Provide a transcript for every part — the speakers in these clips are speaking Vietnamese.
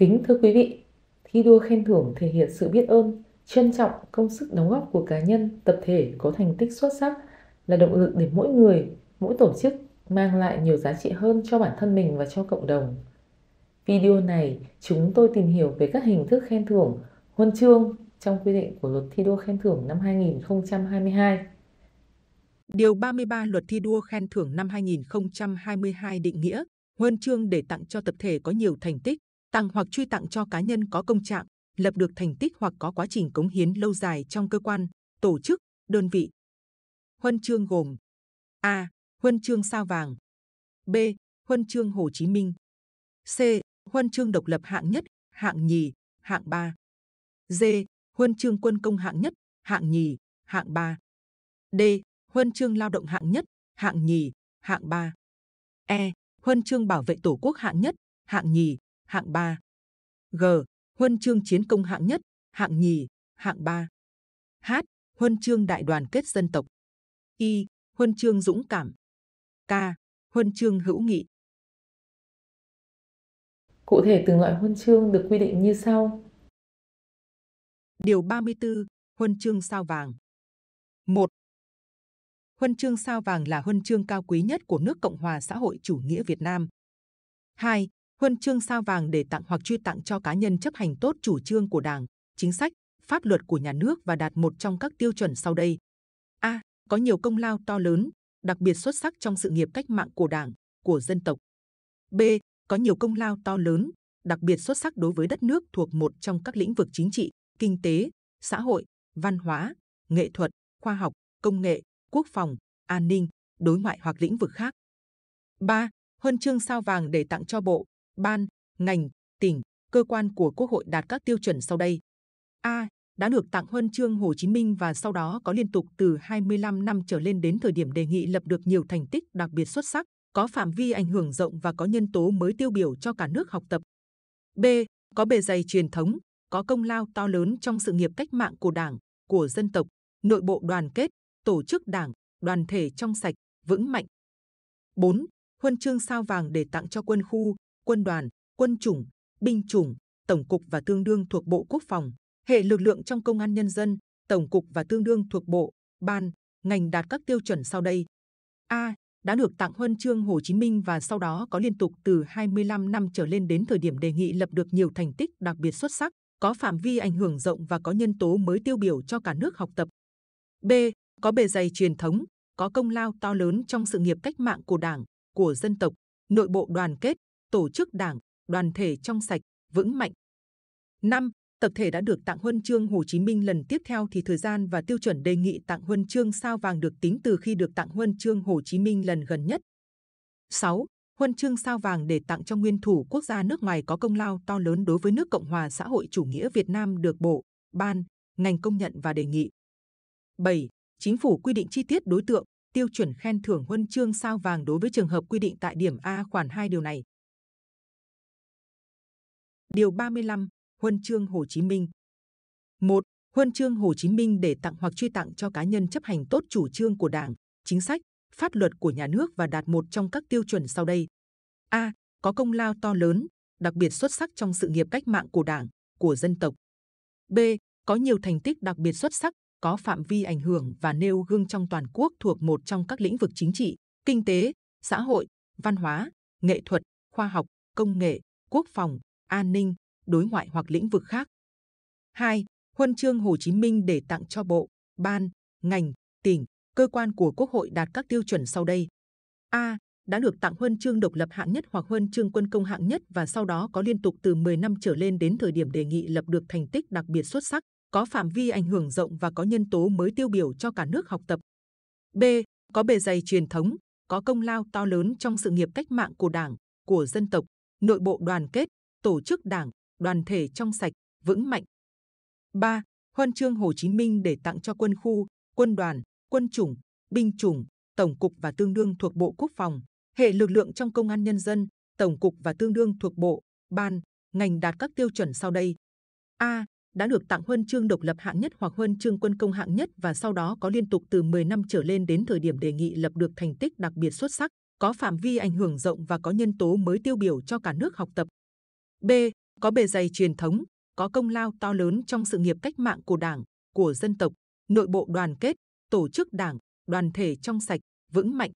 Kính thưa quý vị, thi đua khen thưởng thể hiện sự biết ơn, trân trọng công sức đóng góp của cá nhân, tập thể có thành tích xuất sắc là động lực để mỗi người, mỗi tổ chức mang lại nhiều giá trị hơn cho bản thân mình và cho cộng đồng. Video này, chúng tôi tìm hiểu về các hình thức khen thưởng, huân chương trong quy định của luật thi đua khen thưởng năm 2022. Điều 33 luật thi đua khen thưởng năm 2022 định nghĩa huân chương để tặng cho tập thể có nhiều thành tích, tặng hoặc truy tặng cho cá nhân có công trạng, lập được thành tích hoặc có quá trình cống hiến lâu dài trong cơ quan, tổ chức, đơn vị. Huân chương gồm A. Huân chương sao vàng B. Huân chương Hồ Chí Minh C. Huân chương độc lập hạng nhất, hạng nhì, hạng ba D. Huân chương quân công hạng nhất, hạng nhì, hạng ba D. Huân chương lao động hạng nhất, hạng nhì, hạng ba E. Huân chương bảo vệ Tổ quốc hạng nhất, hạng nhì, hạng 3. G. Huân chương chiến công hạng nhất, hạng nhì, hạng 3. H. Huân chương đại đoàn kết dân tộc. I. Huân chương dũng cảm. K. Huân chương hữu nghị. Cụ thể từng loại huân chương được quy định như sau. Điều 34. Huân chương sao vàng. 1. Huân chương sao vàng là huân chương cao quý nhất của nước Cộng hòa xã hội chủ nghĩa Việt Nam. 2 huân chương sao vàng để tặng hoặc truy tặng cho cá nhân chấp hành tốt chủ trương của Đảng, chính sách, pháp luật của nhà nước và đạt một trong các tiêu chuẩn sau đây. A. Có nhiều công lao to lớn, đặc biệt xuất sắc trong sự nghiệp cách mạng của Đảng, của dân tộc. B. Có nhiều công lao to lớn, đặc biệt xuất sắc đối với đất nước thuộc một trong các lĩnh vực chính trị, kinh tế, xã hội, văn hóa, nghệ thuật, khoa học, công nghệ, quốc phòng, an ninh, đối ngoại hoặc lĩnh vực khác. 3. Huân chương sao vàng để tặng cho bộ, ban, ngành, tỉnh, cơ quan của Quốc hội đạt các tiêu chuẩn sau đây. A. Đã được tặng huân chương Hồ Chí Minh và sau đó có liên tục từ 25 năm trở lên đến thời điểm đề nghị lập được nhiều thành tích đặc biệt xuất sắc, có phạm vi ảnh hưởng rộng và có nhân tố mới tiêu biểu cho cả nước học tập. B. Có bề dày truyền thống, có công lao to lớn trong sự nghiệp cách mạng của Đảng, của dân tộc, nội bộ đoàn kết, tổ chức Đảng, đoàn thể trong sạch, vững mạnh. 4. Huân chương sao vàng để tặng cho quân khu, quân đoàn, quân chủng, binh chủng, tổng cục và tương đương thuộc Bộ Quốc phòng, hệ lực lượng trong công an nhân dân, tổng cục và tương đương thuộc bộ, ban, ngành đạt các tiêu chuẩn sau đây. A. Đã được tặng huân chương Hồ Chí Minh và sau đó có liên tục từ 25 năm trở lên đến thời điểm đề nghị lập được nhiều thành tích đặc biệt xuất sắc, có phạm vi ảnh hưởng rộng và có nhân tố mới tiêu biểu cho cả nước học tập. B. Có bề dày truyền thống, có công lao to lớn trong sự nghiệp cách mạng của Đảng, của dân tộc, nội bộ đoàn kết, tổ chức đảng, đoàn thể trong sạch, vững mạnh. 5. Tập thể đã được tặng huân chương Hồ Chí Minh lần tiếp theo thì thời gian và tiêu chuẩn đề nghị tặng huân chương sao vàng được tính từ khi được tặng huân chương Hồ Chí Minh lần gần nhất. 6. Huân chương sao vàng để tặng cho nguyên thủ quốc gia nước ngoài có công lao to lớn đối với nước Cộng hòa xã hội chủ nghĩa Việt Nam được Bộ, Ban, ngành công nhận và đề nghị. 7. Chính phủ quy định chi tiết đối tượng, tiêu chuẩn khen thưởng huân chương sao vàng đối với trường hợp quy định tại điểm A khoản 2 điều này. Điều 35, Huân chương Hồ Chí Minh. 1. Huân chương Hồ Chí Minh để tặng hoặc truy tặng cho cá nhân chấp hành tốt chủ trương của Đảng, chính sách, pháp luật của nhà nước và đạt một trong các tiêu chuẩn sau đây. A. Có công lao to lớn, đặc biệt xuất sắc trong sự nghiệp cách mạng của Đảng, của dân tộc. B. Có nhiều thành tích đặc biệt xuất sắc, có phạm vi ảnh hưởng và nêu gương trong toàn quốc thuộc một trong các lĩnh vực chính trị, kinh tế, xã hội, văn hóa, nghệ thuật, khoa học, công nghệ, quốc phòng, an ninh, đối ngoại hoặc lĩnh vực khác. 2. Huân chương Hồ Chí Minh để tặng cho bộ, ban, ngành, tỉnh, cơ quan của Quốc hội đạt các tiêu chuẩn sau đây. A. Đã được tặng huân chương độc lập hạng nhất hoặc huân chương quân công hạng nhất và sau đó có liên tục từ 10 năm trở lên đến thời điểm đề nghị lập được thành tích đặc biệt xuất sắc, có phạm vi ảnh hưởng rộng và có nhân tố mới tiêu biểu cho cả nước học tập. B. Có bề dày truyền thống, có công lao to lớn trong sự nghiệp cách mạng của Đảng, của dân tộc, nội bộ đoàn kết, tổ chức đảng, đoàn thể trong sạch, vững mạnh. 3. Huân chương Hồ Chí Minh để tặng cho quân khu, quân đoàn, quân chủng, binh chủng, tổng cục và tương đương thuộc Bộ Quốc phòng, hệ lực lượng trong công an nhân dân, tổng cục và tương đương thuộc Bộ, ban, ngành đạt các tiêu chuẩn sau đây. A. Đã được tặng huân chương độc lập hạng nhất hoặc huân chương quân công hạng nhất và sau đó có liên tục từ 10 năm trở lên đến thời điểm đề nghị lập được thành tích đặc biệt xuất sắc, có phạm vi ảnh hưởng rộng và có nhân tố mới tiêu biểu cho cả nước học tập, B. Có bề dày truyền thống, có công lao to lớn trong sự nghiệp cách mạng của Đảng, của dân tộc, nội bộ đoàn kết, tổ chức Đảng, đoàn thể trong sạch, vững mạnh.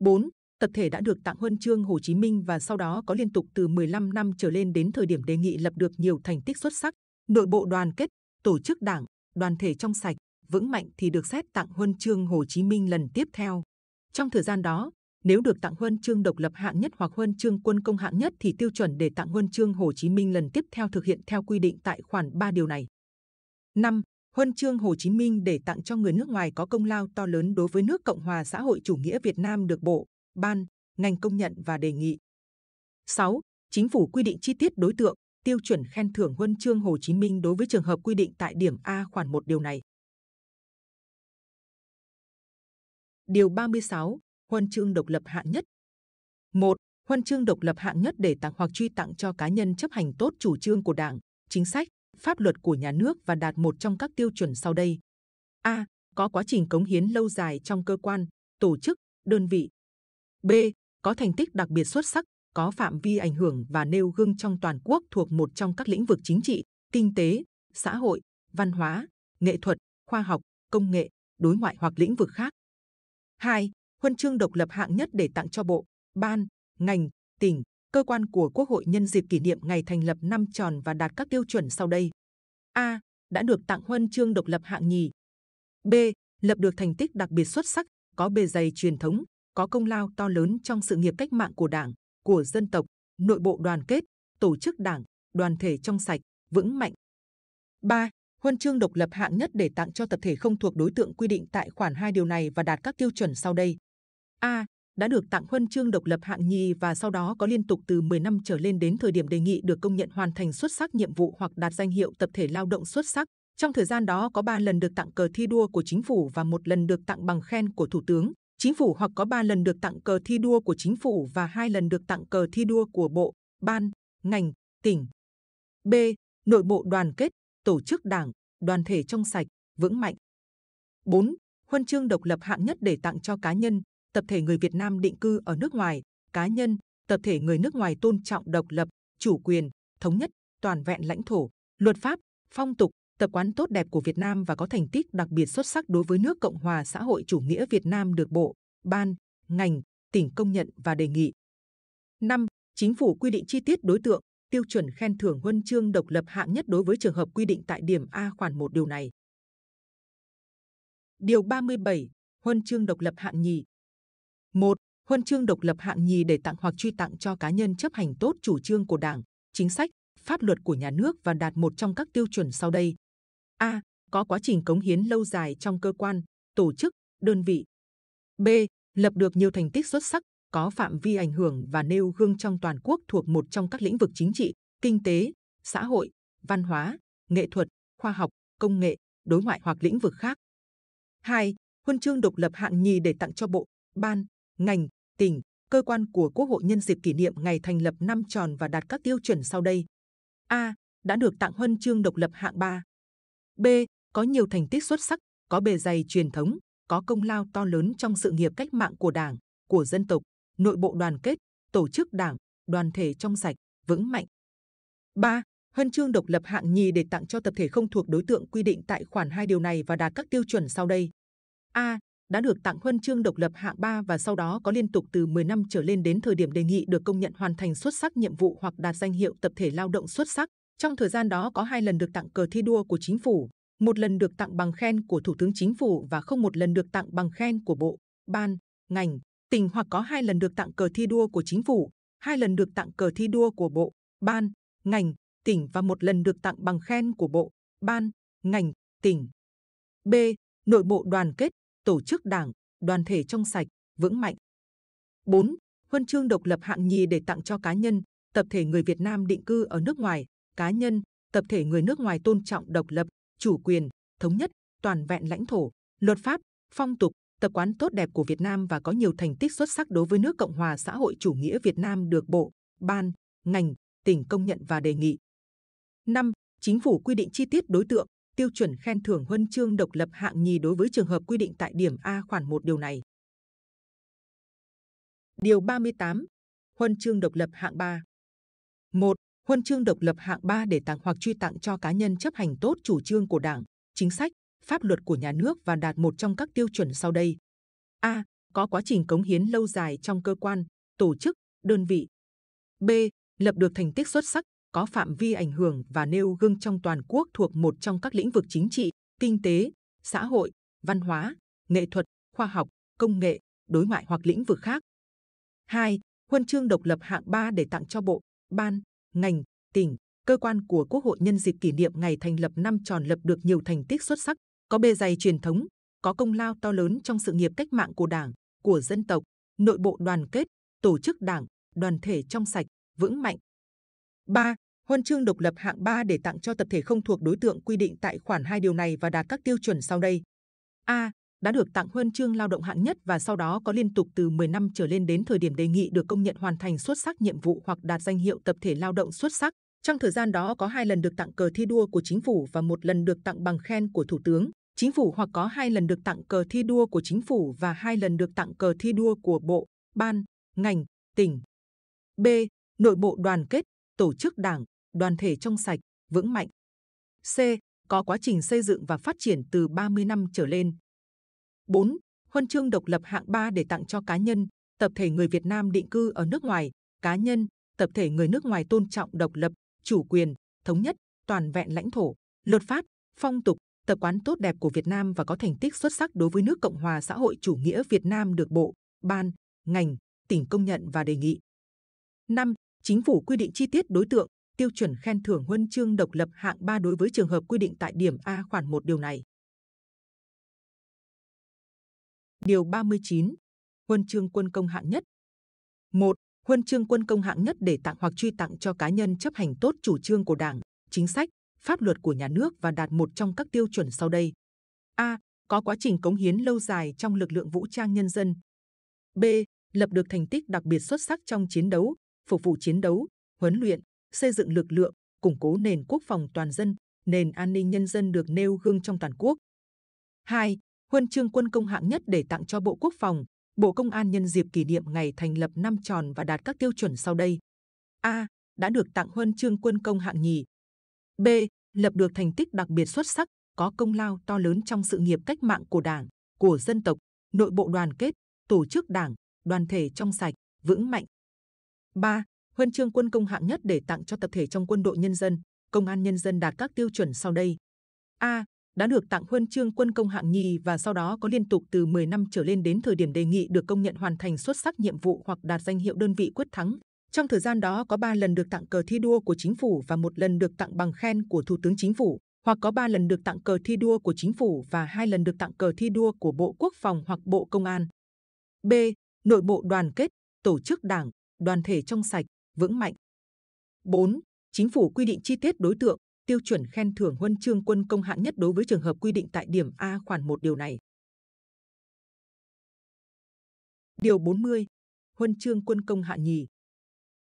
4. Tập thể đã được tặng huân chương Hồ Chí Minh và sau đó có liên tục từ 15 năm trở lên đến thời điểm đề nghị lập được nhiều thành tích xuất sắc, nội bộ đoàn kết, tổ chức Đảng, đoàn thể trong sạch, vững mạnh thì được xét tặng huân chương Hồ Chí Minh lần tiếp theo. Trong thời gian đó, nếu được tặng huân chương độc lập hạng nhất hoặc huân chương quân công hạng nhất thì tiêu chuẩn để tặng huân chương Hồ Chí Minh lần tiếp theo thực hiện theo quy định tại khoản 3 điều này. 5. Huân chương Hồ Chí Minh để tặng cho người nước ngoài có công lao to lớn đối với nước Cộng hòa xã hội chủ nghĩa Việt Nam được Bộ, Ban, ngành công nhận và đề nghị. 6. Chính phủ quy định chi tiết đối tượng, tiêu chuẩn khen thưởng huân chương Hồ Chí Minh đối với trường hợp quy định tại điểm A khoản 1 điều này. Điều 36 huân chương độc lập hạng nhất. 1. Huân chương độc lập hạng nhất để tặng hoặc truy tặng cho cá nhân chấp hành tốt chủ trương của Đảng, chính sách, pháp luật của nhà nước và đạt một trong các tiêu chuẩn sau đây. A. Có quá trình cống hiến lâu dài trong cơ quan, tổ chức, đơn vị. B. Có thành tích đặc biệt xuất sắc, có phạm vi ảnh hưởng và nêu gương trong toàn quốc thuộc một trong các lĩnh vực chính trị, kinh tế, xã hội, văn hóa, nghệ thuật, khoa học, công nghệ, đối ngoại hoặc lĩnh vực khác. 2 huân chương độc lập hạng nhất để tặng cho bộ, ban, ngành, tỉnh, cơ quan của Quốc hội nhân dịp kỷ niệm ngày thành lập năm tròn và đạt các tiêu chuẩn sau đây. A. Đã được tặng huân chương độc lập hạng nhì. B. Lập được thành tích đặc biệt xuất sắc, có bề dày truyền thống, có công lao to lớn trong sự nghiệp cách mạng của Đảng, của dân tộc, nội bộ đoàn kết, tổ chức Đảng, đoàn thể trong sạch, vững mạnh. 3. Huân chương độc lập hạng nhất để tặng cho tập thể không thuộc đối tượng quy định tại khoản 2 điều này và đạt các tiêu chuẩn sau đây. A. Đã được tặng huân chương độc lập hạng nhì và sau đó có liên tục từ 10 năm trở lên đến thời điểm đề nghị được công nhận hoàn thành xuất sắc nhiệm vụ hoặc đạt danh hiệu tập thể lao động xuất sắc. Trong thời gian đó có 3 lần được tặng cờ thi đua của chính phủ và một lần được tặng bằng khen của Thủ tướng. Chính phủ hoặc có 3 lần được tặng cờ thi đua của chính phủ và hai lần được tặng cờ thi đua của bộ, ban, ngành, tỉnh. B. Nội bộ đoàn kết, tổ chức đảng, đoàn thể trong sạch, vững mạnh. 4. Huân chương độc lập hạng nhất để tặng cho cá nhân, tập thể người Việt Nam định cư ở nước ngoài, cá nhân, tập thể người nước ngoài tôn trọng độc lập, chủ quyền, thống nhất, toàn vẹn lãnh thổ, luật pháp, phong tục, tập quán tốt đẹp của Việt Nam và có thành tích đặc biệt xuất sắc đối với nước Cộng hòa xã hội chủ nghĩa Việt Nam được Bộ, Ban, ngành, tỉnh công nhận và đề nghị. 5. Chính phủ quy định chi tiết đối tượng, tiêu chuẩn khen thưởng huân chương độc lập hạng nhất đối với trường hợp quy định tại điểm A khoản 1 điều này. Điều 37. Huân chương độc lập hạng nhì, 1. Huân chương độc lập hạng nhì để tặng hoặc truy tặng cho cá nhân chấp hành tốt chủ trương của Đảng, chính sách, pháp luật của nhà nước và đạt một trong các tiêu chuẩn sau đây. A. Có quá trình cống hiến lâu dài trong cơ quan, tổ chức, đơn vị. B. Lập được nhiều thành tích xuất sắc, có phạm vi ảnh hưởng và nêu gương trong toàn quốc thuộc một trong các lĩnh vực chính trị, kinh tế, xã hội, văn hóa, nghệ thuật, khoa học, công nghệ, đối ngoại hoặc lĩnh vực khác. 2. Huân chương độc lập hạng nhì để tặng cho bộ, ban, ngành, tỉnh, cơ quan của Quốc hội nhân dịp kỷ niệm ngày thành lập năm tròn và đạt các tiêu chuẩn sau đây. A. Đã được tặng huân chương độc lập hạng 3. B. Có nhiều thành tích xuất sắc, có bề dày truyền thống, có công lao to lớn trong sự nghiệp cách mạng của Đảng, của dân tộc, nội bộ đoàn kết, tổ chức Đảng, đoàn thể trong sạch, vững mạnh. 3. Huân chương độc lập hạng nhì để tặng cho tập thể không thuộc đối tượng quy định tại khoản 2 điều này và đạt các tiêu chuẩn sau đây. A đã được tặng huân chương độc lập hạng 3 và sau đó có liên tục từ 10 năm trở lên đến thời điểm đề nghị được công nhận hoàn thành xuất sắc nhiệm vụ hoặc đạt danh hiệu tập thể lao động xuất sắc. Trong thời gian đó có hai lần được tặng cờ thi đua của chính phủ, một lần được tặng bằng khen của Thủ tướng Chính phủ và không một lần được tặng bằng khen của bộ, ban, ngành, tỉnh hoặc có hai lần được tặng cờ thi đua của chính phủ, hai lần được tặng cờ thi đua của bộ, ban, ngành, tỉnh và một lần được tặng bằng khen của bộ, ban, ngành, tỉnh. B. Nội bộ đoàn kết, tổ chức đảng, đoàn thể trong sạch, vững mạnh. 4. Huân chương độc lập hạng nhì để tặng cho cá nhân, tập thể người Việt Nam định cư ở nước ngoài, cá nhân, tập thể người nước ngoài tôn trọng độc lập, chủ quyền, thống nhất, toàn vẹn lãnh thổ, luật pháp, phong tục, tập quán tốt đẹp của Việt Nam và có nhiều thành tích xuất sắc đối với nước Cộng hòa xã hội chủ nghĩa Việt Nam được Bộ, Ban, ngành, tỉnh công nhận và đề nghị. 5. Chính phủ quy định chi tiết đối tượng, tiêu chuẩn khen thưởng huân chương độc lập hạng nhì đối với trường hợp quy định tại điểm A khoản 1 điều này. Điều 38. Huân chương độc lập hạng 3 1. Huân chương độc lập hạng 3 để tặng hoặc truy tặng cho cá nhân chấp hành tốt chủ trương của Đảng, chính sách, pháp luật của nhà nước và đạt một trong các tiêu chuẩn sau đây. A. Có quá trình cống hiến lâu dài trong cơ quan, tổ chức, đơn vị. B. Lập được thành tích xuất sắc có phạm vi ảnh hưởng và nêu gương trong toàn quốc thuộc một trong các lĩnh vực chính trị, kinh tế, xã hội, văn hóa, nghệ thuật, khoa học, công nghệ, đối ngoại hoặc lĩnh vực khác. 2. Huân chương độc lập hạng 3 để tặng cho bộ, ban, ngành, tỉnh, cơ quan của Quốc hội nhân dịp kỷ niệm ngày thành lập năm tròn lập được nhiều thành tích xuất sắc, có bề dày truyền thống, có công lao to lớn trong sự nghiệp cách mạng của Đảng, của dân tộc, nội bộ đoàn kết, tổ chức Đảng, đoàn thể trong sạch, vững mạnh. 3 huân chương độc lập hạng 3 để tặng cho tập thể không thuộc đối tượng quy định tại khoản 2 điều này và đạt các tiêu chuẩn sau đây. A. Đã được tặng huân chương lao động hạng nhất và sau đó có liên tục từ 10 năm trở lên đến thời điểm đề nghị được công nhận hoàn thành xuất sắc nhiệm vụ hoặc đạt danh hiệu tập thể lao động xuất sắc. Trong thời gian đó có hai lần được tặng cờ thi đua của chính phủ và một lần được tặng bằng khen của Thủ tướng chính phủ hoặc có hai lần được tặng cờ thi đua của chính phủ và hai lần được tặng cờ thi đua của bộ, ban, ngành, tỉnh. B. Nội bộ đoàn kết, tổ chức đảng, đoàn thể trong sạch, vững mạnh. C. Có quá trình xây dựng và phát triển từ 30 năm trở lên. 4. Huân chương độc lập hạng 3 để tặng cho cá nhân, tập thể người Việt Nam định cư ở nước ngoài, cá nhân, tập thể người nước ngoài tôn trọng độc lập, chủ quyền, thống nhất, toàn vẹn lãnh thổ, luật pháp, phong tục, tập quán tốt đẹp của Việt Nam và có thành tích xuất sắc đối với nước Cộng hòa xã hội chủ nghĩa Việt Nam được Bộ, Ban, ngành, tỉnh công nhận và đề nghị. 5. Chính phủ quy định chi tiết đối tượng, tiêu chuẩn khen thưởng huân chương độc lập hạng 3 đối với trường hợp quy định tại điểm A khoản 1 điều này. Điều 39. Huân chương quân công hạng nhất. 1. Huân chương quân công hạng nhất để tặng hoặc truy tặng cho cá nhân chấp hành tốt chủ trương của Đảng, chính sách, pháp luật của nhà nước và đạt một trong các tiêu chuẩn sau đây. A. Có quá trình cống hiến lâu dài trong lực lượng vũ trang nhân dân. B. Lập được thành tích đặc biệt xuất sắc trong chiến đấu, phục vụ chiến đấu, huấn luyện, xây dựng lực lượng, củng cố nền quốc phòng toàn dân, nền an ninh nhân dân được nêu gương trong toàn quốc. 2. Huân chương quân công hạng nhất để tặng cho Bộ Quốc phòng, Bộ Công an nhân dịp kỷ niệm ngày thành lập năm tròn và đạt các tiêu chuẩn sau đây. A. Đã được tặng huân chương quân công hạng nhì. B. Lập được thành tích đặc biệt xuất sắc, có công lao to lớn trong sự nghiệp cách mạng của Đảng, của dân tộc, nội bộ đoàn kết, tổ chức Đảng, đoàn thể trong sạch, vững mạnh. 3 huân chương quân công hạng nhất để tặng cho tập thể trong quân đội nhân dân, công an nhân dân đạt các tiêu chuẩn sau đây. A. Đã được tặng huân chương quân công hạng nhì và sau đó có liên tục từ 10 năm trở lên đến thời điểm đề nghị được công nhận hoàn thành xuất sắc nhiệm vụ hoặc đạt danh hiệu đơn vị quyết thắng. Trong thời gian đó có 3 lần được tặng cờ thi đua của chính phủ và một lần được tặng bằng khen của Thủ tướng Chính phủ, hoặc có 3 lần được tặng cờ thi đua của chính phủ và 2 lần được tặng cờ thi đua của Bộ Quốc phòng hoặc Bộ Công an. B. Nội bộ đoàn kết, tổ chức đảng, đoàn thể trong sạch, vững mạnh. 4. Chính phủ quy định chi tiết đối tượng, tiêu chuẩn khen thưởng huân chương quân công hạng nhất đối với trường hợp quy định tại điểm A khoản 1 điều này. Điều 40. Huân chương quân công hạng nhì.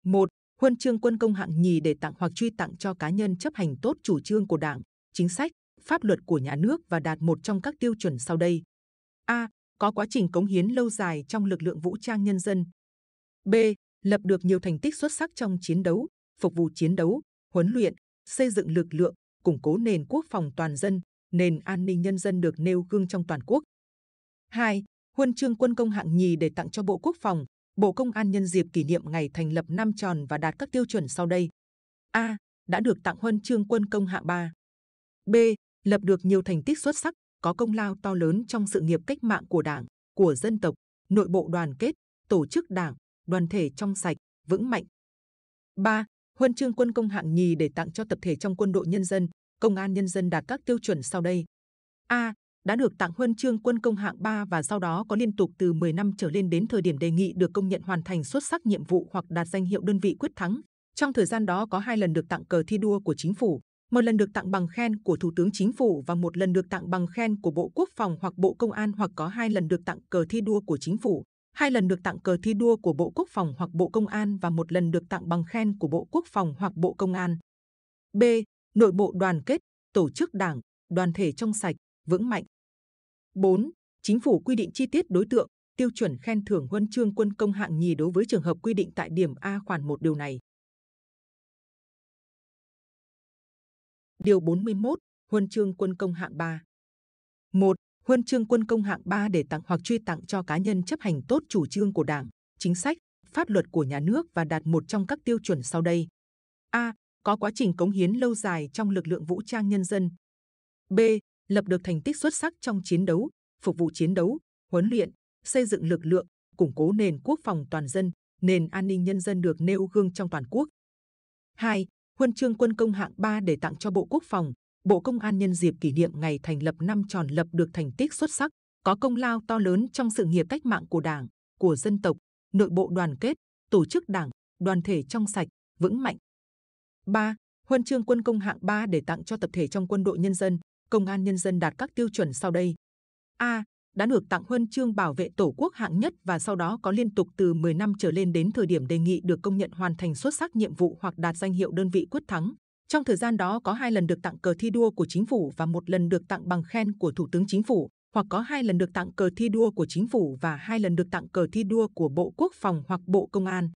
1. Huân chương quân công hạng nhì để tặng hoặc truy tặng cho cá nhân chấp hành tốt chủ trương của Đảng, chính sách, pháp luật của nhà nước và đạt một trong các tiêu chuẩn sau đây. A. Có quá trình cống hiến lâu dài trong lực lượng vũ trang nhân dân. B lập được nhiều thành tích xuất sắc trong chiến đấu, phục vụ chiến đấu, huấn luyện, xây dựng lực lượng, củng cố nền quốc phòng toàn dân, nền an ninh nhân dân được nêu gương trong toàn quốc. 2. Huân chương quân công hạng nhì để tặng cho Bộ Quốc phòng, Bộ Công an nhân dịp kỷ niệm ngày thành lập năm tròn và đạt các tiêu chuẩn sau đây. A. Đã được tặng huân chương quân công hạng 3. B. Lập được nhiều thành tích xuất sắc, có công lao to lớn trong sự nghiệp cách mạng của Đảng, của dân tộc, nội bộ đoàn kết, tổ chức Đảng, đoàn thể trong sạch, vững mạnh. 3. Huân chương quân công hạng nhì để tặng cho tập thể trong quân đội nhân dân, công an nhân dân đạt các tiêu chuẩn sau đây. A. Đã được tặng huân chương quân công hạng 3 và sau đó có liên tục từ 10 năm trở lên đến thời điểm đề nghị được công nhận hoàn thành xuất sắc nhiệm vụ hoặc đạt danh hiệu đơn vị quyết thắng. Trong thời gian đó có hai lần được tặng cờ thi đua của chính phủ, một lần được tặng bằng khen của Thủ tướng Chính phủ và một lần được tặng bằng khen của Bộ Quốc phòng hoặc Bộ Công an hoặc có hai lần được tặng cờ thi đua của chính phủ hai lần được tặng cờ thi đua của Bộ Quốc phòng hoặc Bộ Công an và một lần được tặng bằng khen của Bộ Quốc phòng hoặc Bộ Công an. B. Nội bộ đoàn kết, tổ chức đảng, đoàn thể trong sạch, vững mạnh. 4. Chính phủ quy định chi tiết đối tượng, tiêu chuẩn khen thưởng huân chương quân công hạng nhì đối với trường hợp quy định tại điểm A khoản 1 điều này. Điều 41, Huân chương quân công hạng 3. 1 huân chương quân công hạng 3 để tặng hoặc truy tặng cho cá nhân chấp hành tốt chủ trương của Đảng, chính sách, pháp luật của nhà nước và đạt một trong các tiêu chuẩn sau đây. A. Có quá trình cống hiến lâu dài trong lực lượng vũ trang nhân dân. B. Lập được thành tích xuất sắc trong chiến đấu, phục vụ chiến đấu, huấn luyện, xây dựng lực lượng, củng cố nền quốc phòng toàn dân, nền an ninh nhân dân được nêu gương trong toàn quốc. 2. Huân chương quân công hạng 3 để tặng cho Bộ Quốc phòng, Bộ Công an nhân dịp kỷ niệm ngày thành lập năm tròn lập được thành tích xuất sắc, có công lao to lớn trong sự nghiệp cách mạng của Đảng, của dân tộc, nội bộ đoàn kết, tổ chức Đảng, đoàn thể trong sạch, vững mạnh. 3. Huân chương quân công hạng 3 để tặng cho tập thể trong quân đội nhân dân, công an nhân dân đạt các tiêu chuẩn sau đây. A. Đã được tặng huân chương bảo vệ Tổ quốc hạng nhất và sau đó có liên tục từ 10 năm trở lên đến thời điểm đề nghị được công nhận hoàn thành xuất sắc nhiệm vụ hoặc đạt danh hiệu đơn vị quyết thắng. Trong thời gian đó có hai lần được tặng cờ thi đua của chính phủ và một lần được tặng bằng khen của Thủ tướng Chính phủ, hoặc có hai lần được tặng cờ thi đua của chính phủ và hai lần được tặng cờ thi đua của Bộ Quốc phòng hoặc Bộ Công an.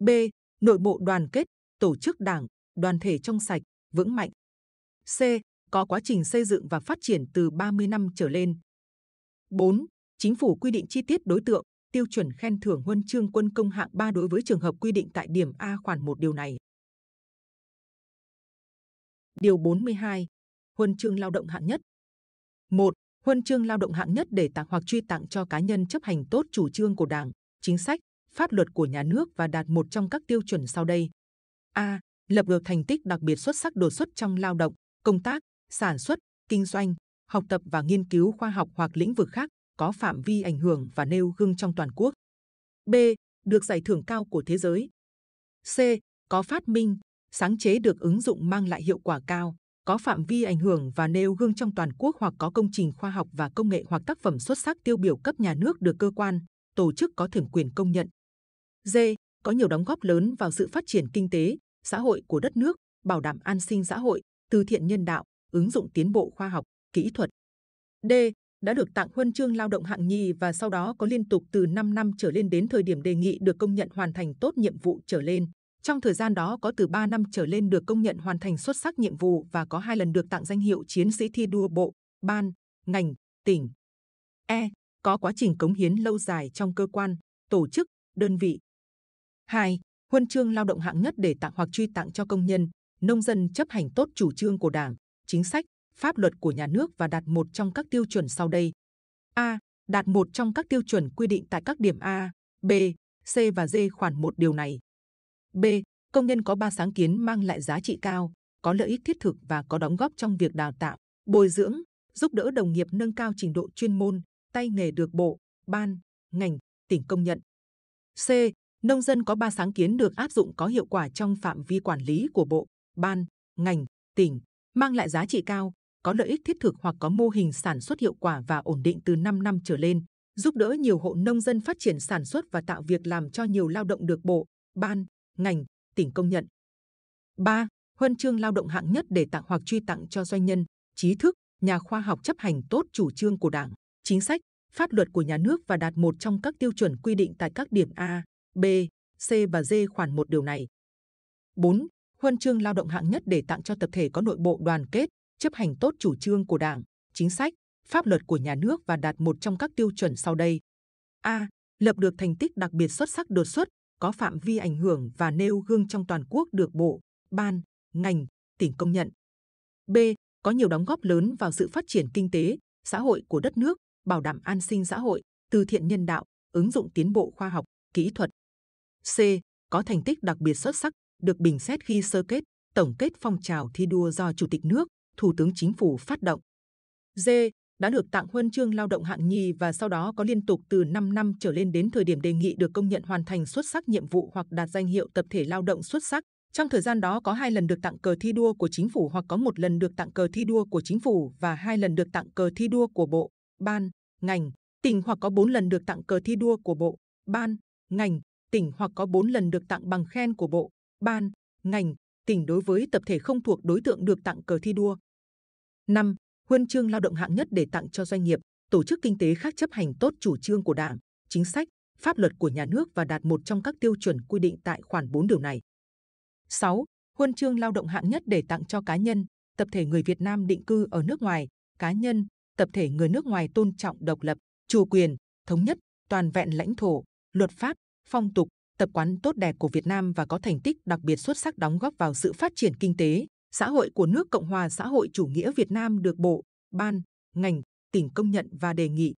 B. Nội bộ đoàn kết, tổ chức đảng, đoàn thể trong sạch, vững mạnh. C. Có quá trình xây dựng và phát triển từ 30 năm trở lên. 4. Chính phủ quy định chi tiết đối tượng, tiêu chuẩn khen thưởng huân chương quân công hạng 3 đối với trường hợp quy định tại điểm A khoản 1 điều này. Điều 42. Huân chương lao động hạng nhất. 1. Huân chương lao động hạng nhất để tặng hoặc truy tặng cho cá nhân chấp hành tốt chủ trương của Đảng, chính sách, pháp luật của nhà nước và đạt một trong các tiêu chuẩn sau đây. A. Lập được thành tích đặc biệt xuất sắc đột xuất trong lao động, công tác, sản xuất, kinh doanh, học tập và nghiên cứu khoa học hoặc lĩnh vực khác có phạm vi ảnh hưởng và nêu gương trong toàn quốc. B. Được giải thưởng cao của thế giới. C. Có phát minh, sáng chế được ứng dụng mang lại hiệu quả cao, có phạm vi ảnh hưởng và nêu gương trong toàn quốc hoặc có công trình khoa học và công nghệ hoặc tác phẩm xuất sắc tiêu biểu cấp nhà nước được cơ quan, tổ chức có thẩm quyền công nhận. D. Có nhiều đóng góp lớn vào sự phát triển kinh tế, xã hội của đất nước, bảo đảm an sinh xã hội, từ thiện nhân đạo, ứng dụng tiến bộ khoa học, kỹ thuật. D. Đã được tặng huân chương lao động hạng nhì và sau đó có liên tục từ 5 năm trở lên đến thời điểm đề nghị được công nhận hoàn thành tốt nhiệm vụ trở lên. Trong thời gian đó có từ 3 năm trở lên được công nhận hoàn thành xuất sắc nhiệm vụ và có hai lần được tặng danh hiệu chiến sĩ thi đua bộ, ban, ngành, tỉnh. E. Có quá trình cống hiến lâu dài trong cơ quan, tổ chức, đơn vị. 2. Huân chương lao động hạng nhất để tặng hoặc truy tặng cho công nhân, nông dân chấp hành tốt chủ trương của Đảng, chính sách, pháp luật của nhà nước và đạt một trong các tiêu chuẩn sau đây. A. Đạt một trong các tiêu chuẩn quy định tại các điểm A, B, C và D khoản 1 điều này. B. Công nhân có ba sáng kiến mang lại giá trị cao, có lợi ích thiết thực và có đóng góp trong việc đào tạo, bồi dưỡng, giúp đỡ đồng nghiệp nâng cao trình độ chuyên môn, tay nghề được bộ, ban, ngành, tỉnh công nhận. C. Nông dân có ba sáng kiến được áp dụng có hiệu quả trong phạm vi quản lý của bộ, ban, ngành, tỉnh, mang lại giá trị cao, có lợi ích thiết thực hoặc có mô hình sản xuất hiệu quả và ổn định từ 5 năm trở lên, giúp đỡ nhiều hộ nông dân phát triển sản xuất và tạo việc làm cho nhiều lao động được bộ, ban, ngành, tỉnh công nhận. 3. Huân chương lao động hạng nhất để tặng hoặc truy tặng cho doanh nhân, trí thức, nhà khoa học chấp hành tốt chủ trương của Đảng, chính sách, pháp luật của nhà nước và đạt một trong các tiêu chuẩn quy định tại các điểm A, B, C và D khoản một điều này. 4. Huân chương lao động hạng nhất để tặng cho tập thể có nội bộ đoàn kết, chấp hành tốt chủ trương của Đảng, chính sách, pháp luật của nhà nước và đạt một trong các tiêu chuẩn sau đây. A. Lập được thành tích đặc biệt xuất sắc đột xuất, có phạm vi ảnh hưởng và nêu gương trong toàn quốc được bộ, ban, ngành, tỉnh công nhận. B. Có nhiều đóng góp lớn vào sự phát triển kinh tế, xã hội của đất nước, bảo đảm an sinh xã hội, từ thiện nhân đạo, ứng dụng tiến bộ khoa học, kỹ thuật. C. Có thành tích đặc biệt xuất sắc, được bình xét khi sơ kết, tổng kết phong trào thi đua do Chủ tịch nước, Thủ tướng Chính phủ phát động. D đã được tặng huân chương lao động hạng nhì và sau đó có liên tục từ 5 năm trở lên đến thời điểm đề nghị được công nhận hoàn thành xuất sắc nhiệm vụ hoặc đạt danh hiệu tập thể lao động xuất sắc. Trong thời gian đó có hai lần được tặng cờ thi đua của chính phủ hoặc có một lần được tặng cờ thi đua của chính phủ và hai lần được tặng cờ thi đua của bộ, ban, ngành, tỉnh hoặc có bốn lần được tặng cờ thi đua của bộ, ban, ngành, tỉnh hoặc có bốn lần được tặng bằng khen của bộ, ban, ngành, tỉnh đối với tập thể không thuộc đối tượng được tặng cờ thi đua. 5 huân chương lao động hạng nhất để tặng cho doanh nghiệp, tổ chức kinh tế khác chấp hành tốt chủ trương của Đảng, chính sách, pháp luật của nhà nước và đạt một trong các tiêu chuẩn quy định tại khoản 4 điều này. 6. Huân chương lao động hạng nhất để tặng cho cá nhân, tập thể người Việt Nam định cư ở nước ngoài, cá nhân, tập thể người nước ngoài tôn trọng độc lập, chủ quyền, thống nhất, toàn vẹn lãnh thổ, luật pháp, phong tục, tập quán tốt đẹp của Việt Nam và có thành tích đặc biệt xuất sắc đóng góp vào sự phát triển kinh tế, xã hội của nước Cộng hòa xã hội chủ nghĩa Việt Nam được bộ, ban, ngành, tỉnh công nhận và đề nghị.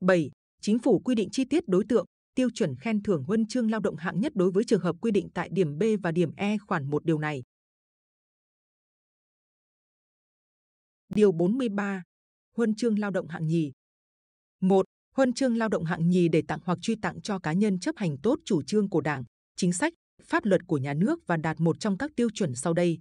7. Chính phủ quy định chi tiết đối tượng, tiêu chuẩn khen thưởng huân chương lao động hạng nhất đối với trường hợp quy định tại điểm B và điểm E khoản 1 điều này. Điều 43. Huân chương lao động hạng nhì. 1. Huân chương lao động hạng nhì để tặng hoặc truy tặng cho cá nhân chấp hành tốt chủ trương của Đảng, chính sách, pháp luật của nhà nước và đạt một trong các tiêu chuẩn sau đây.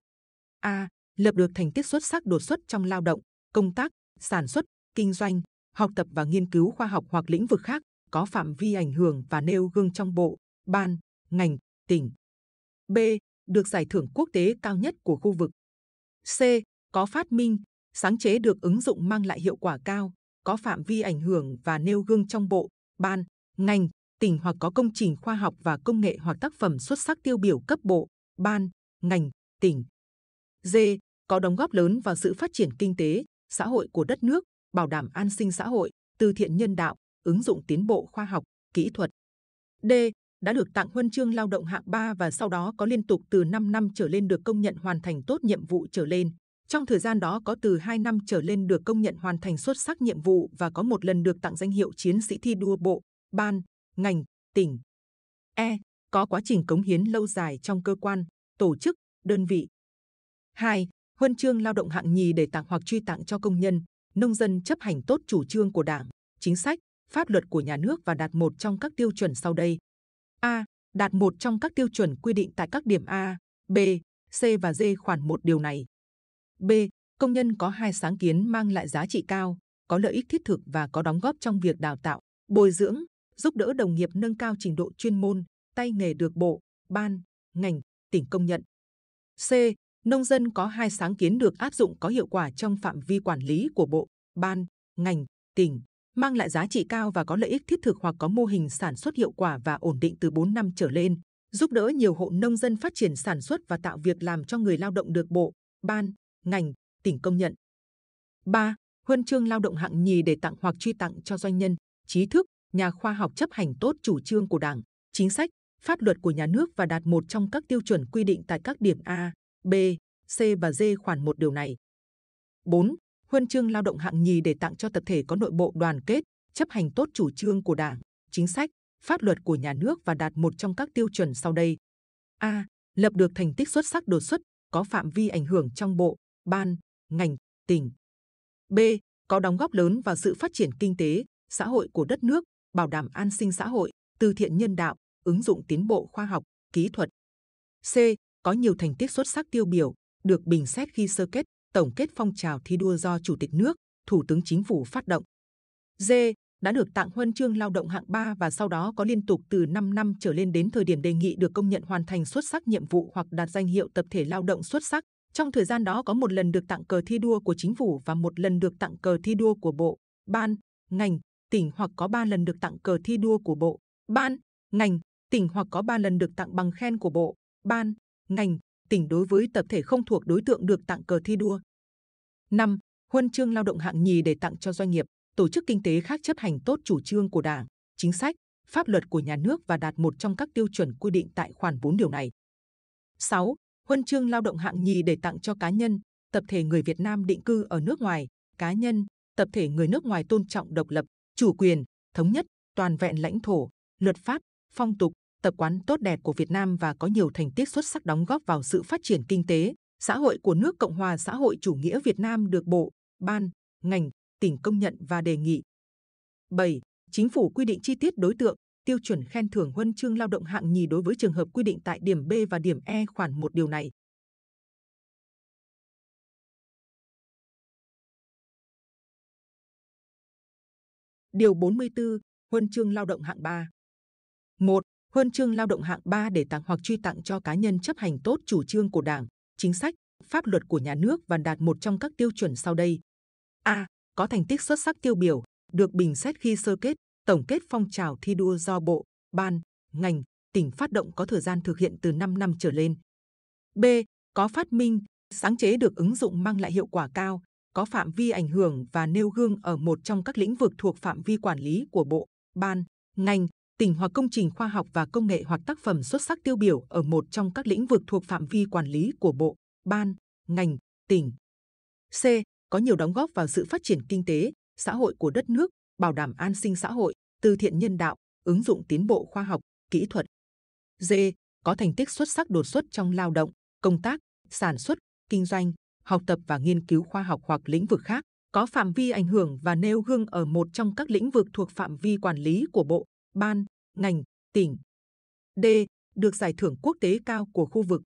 A. Lập được thành tích xuất sắc đột xuất trong lao động, công tác, sản xuất, kinh doanh, học tập và nghiên cứu khoa học hoặc lĩnh vực khác có phạm vi ảnh hưởng và nêu gương trong bộ, ban, ngành, tỉnh. B. Được giải thưởng quốc tế cao nhất của khu vực. C. Có phát minh, sáng chế được ứng dụng mang lại hiệu quả cao, có phạm vi ảnh hưởng và nêu gương trong bộ, ban, ngành, tỉnh hoặc có công trình khoa học và công nghệ hoặc tác phẩm xuất sắc tiêu biểu cấp bộ, ban, ngành, tỉnh. D. Có đóng góp lớn vào sự phát triển kinh tế, xã hội của đất nước, bảo đảm an sinh xã hội, từ thiện nhân đạo, ứng dụng tiến bộ khoa học, kỹ thuật. D. Đã được tặng huân chương lao động hạng 3 và sau đó có liên tục từ 5 năm trở lên được công nhận hoàn thành tốt nhiệm vụ trở lên. Trong thời gian đó có từ 2 năm trở lên được công nhận hoàn thành xuất sắc nhiệm vụ và có một lần được tặng danh hiệu chiến sĩ thi đua bộ, ban, ngành, tỉnh. E. Có quá trình cống hiến lâu dài trong cơ quan, tổ chức, đơn vị, 2. Huân chương lao động hạng nhì để tặng hoặc truy tặng cho công nhân, nông dân chấp hành tốt chủ trương của Đảng, chính sách, pháp luật của nhà nước và đạt một trong các tiêu chuẩn sau đây. A. Đạt một trong các tiêu chuẩn quy định tại các điểm A, B, C và D khoản một điều này. B. Công nhân có hai sáng kiến mang lại giá trị cao, có lợi ích thiết thực và có đóng góp trong việc đào tạo, bồi dưỡng, giúp đỡ đồng nghiệp nâng cao trình độ chuyên môn, tay nghề được bộ, ban, ngành, tỉnh công nhận. C nông dân có hai sáng kiến được áp dụng có hiệu quả trong phạm vi quản lý của bộ, ban, ngành, tỉnh, mang lại giá trị cao và có lợi ích thiết thực hoặc có mô hình sản xuất hiệu quả và ổn định từ 4 năm trở lên, giúp đỡ nhiều hộ nông dân phát triển sản xuất và tạo việc làm cho người lao động được bộ, ban, ngành, tỉnh công nhận. 3. Huân chương lao động hạng nhì để tặng hoặc truy tặng cho doanh nhân, trí thức, nhà khoa học chấp hành tốt chủ trương của Đảng, chính sách, pháp luật của nhà nước và đạt một trong các tiêu chuẩn quy định tại các điểm A, B, C và D khoản 1 điều này. 4. Huân chương lao động hạng nhì để tặng cho tập thể có nội bộ đoàn kết, chấp hành tốt chủ trương của Đảng, chính sách, pháp luật của nhà nước và đạt một trong các tiêu chuẩn sau đây. A. Lập được thành tích xuất sắc đột xuất, có phạm vi ảnh hưởng trong bộ, ban, ngành, tỉnh. B. Có đóng góp lớn vào sự phát triển kinh tế, xã hội của đất nước, bảo đảm an sinh xã hội, từ thiện nhân đạo, ứng dụng tiến bộ khoa học, kỹ thuật. C có nhiều thành tích xuất sắc tiêu biểu, được bình xét khi sơ kết, tổng kết phong trào thi đua do Chủ tịch nước, Thủ tướng Chính phủ phát động. D. Đã được tặng huân chương lao động hạng 3 và sau đó có liên tục từ 5 năm trở lên đến thời điểm đề nghị được công nhận hoàn thành xuất sắc nhiệm vụ hoặc đạt danh hiệu tập thể lao động xuất sắc. Trong thời gian đó có một lần được tặng cờ thi đua của chính phủ và một lần được tặng cờ thi đua của bộ, ban, ngành, tỉnh hoặc có 3 lần được tặng cờ thi đua của bộ, ban, ngành, tỉnh hoặc có 3 lần được tặng bằng khen của bộ, ban, ngành, tỉnh đối với tập thể không thuộc đối tượng được tặng cờ thi đua. 5. Huân chương lao động hạng nhì để tặng cho doanh nghiệp, tổ chức kinh tế khác chấp hành tốt chủ trương của Đảng, chính sách, pháp luật của nhà nước và đạt một trong các tiêu chuẩn quy định tại khoản 4 điều này. 6. Huân chương lao động hạng nhì để tặng cho cá nhân, tập thể người Việt Nam định cư ở nước ngoài, cá nhân, tập thể người nước ngoài tôn trọng độc lập, chủ quyền, thống nhất, toàn vẹn lãnh thổ, luật pháp, phong tục, tập quán tốt đẹp của Việt Nam và có nhiều thành tích xuất sắc đóng góp vào sự phát triển kinh tế, xã hội của nước Cộng hòa xã hội chủ nghĩa Việt Nam được Bộ, Ban, ngành, tỉnh công nhận và đề nghị. 7. Chính phủ quy định chi tiết đối tượng, tiêu chuẩn khen thưởng huân chương lao động hạng nhì đối với trường hợp quy định tại điểm B và điểm E khoản 1 điều này. Điều 44, Huân chương lao động hạng 3. 1 huân chương lao động hạng 3 để tặng hoặc truy tặng cho cá nhân chấp hành tốt chủ trương của Đảng, chính sách, pháp luật của nhà nước và đạt một trong các tiêu chuẩn sau đây. A. Có thành tích xuất sắc tiêu biểu, được bình xét khi sơ kết, tổng kết phong trào thi đua do bộ, ban, ngành, tỉnh phát động có thời gian thực hiện từ 5 năm trở lên. B. Có phát minh, sáng chế được ứng dụng mang lại hiệu quả cao, có phạm vi ảnh hưởng và nêu gương ở một trong các lĩnh vực thuộc phạm vi quản lý của bộ, ban, ngành, tỉnh hoặc công trình khoa học và công nghệ hoặc tác phẩm xuất sắc tiêu biểu ở một trong các lĩnh vực thuộc phạm vi quản lý của bộ, ban, ngành, tỉnh. C. Có nhiều đóng góp vào sự phát triển kinh tế, xã hội của đất nước, bảo đảm an sinh xã hội, từ thiện nhân đạo, ứng dụng tiến bộ khoa học, kỹ thuật. D. Có thành tích xuất sắc đột xuất trong lao động, công tác, sản xuất, kinh doanh, học tập và nghiên cứu khoa học hoặc lĩnh vực khác, có phạm vi ảnh hưởng và nêu gương ở một trong các lĩnh vực thuộc phạm vi quản lý của bộ, ban, ngành, tỉnh. D. Được giải thưởng quốc tế cao của khu vực.